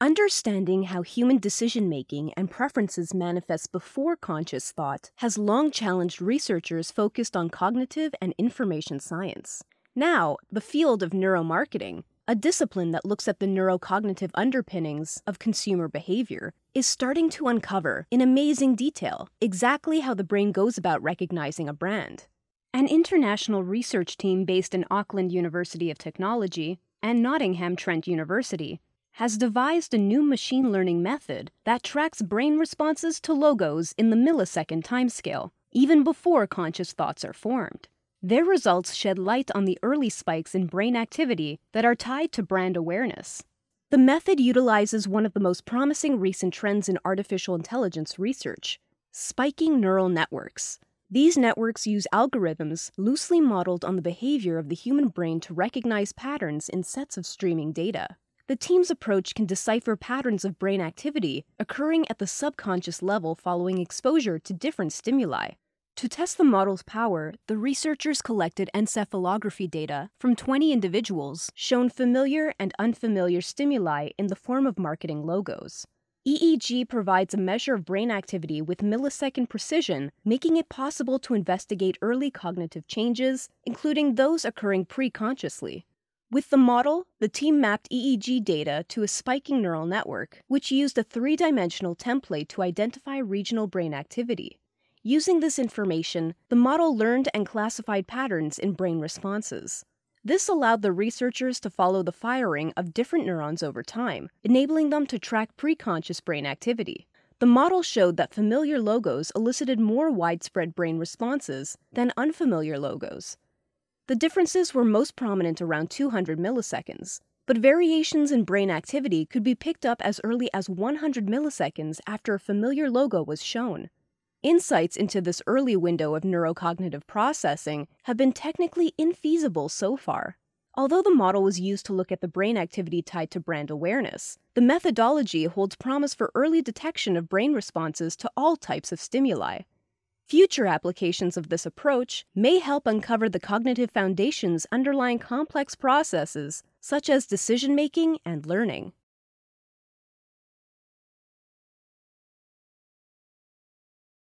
Understanding how human decision making and preferences manifest before conscious thought has long challenged researchers focused on cognitive and information science. Now, the field of neuromarketing, a discipline that looks at the neurocognitive underpinnings of consumer behavior, is starting to uncover, in amazing detail, exactly how the brain goes about recognizing a brand. An international research team based in Auckland University of Technology and Nottingham Trent University has devised a new machine learning method that tracks brain responses to logos in the millisecond timescale, even before conscious thoughts are formed. Their results shed light on the early spikes in brain activity that are tied to brand awareness. The method utilizes one of the most promising recent trends in artificial intelligence research spiking neural networks. These networks use algorithms loosely modeled on the behavior of the human brain to recognize patterns in sets of streaming data. The team's approach can decipher patterns of brain activity occurring at the subconscious level following exposure to different stimuli. To test the model's power, the researchers collected encephalography data from 20 individuals shown familiar and unfamiliar stimuli in the form of marketing logos. EEG provides a measure of brain activity with millisecond precision, making it possible to investigate early cognitive changes, including those occurring preconsciously. With the model, the team mapped EEG data to a spiking neural network, which used a three dimensional template to identify regional brain activity. Using this information, the model learned and classified patterns in brain responses. This allowed the researchers to follow the firing of different neurons over time, enabling them to track preconscious brain activity. The model showed that familiar logos elicited more widespread brain responses than unfamiliar logos, the differences were most prominent around 200 milliseconds, but variations in brain activity could be picked up as early as 100 milliseconds after a familiar logo was shown. Insights into this early window of neurocognitive processing have been technically infeasible so far. Although the model was used to look at the brain activity tied to brand awareness, the methodology holds promise for early detection of brain responses to all types of stimuli. Future applications of this approach may help uncover the cognitive foundations underlying complex processes, such as decision making and learning.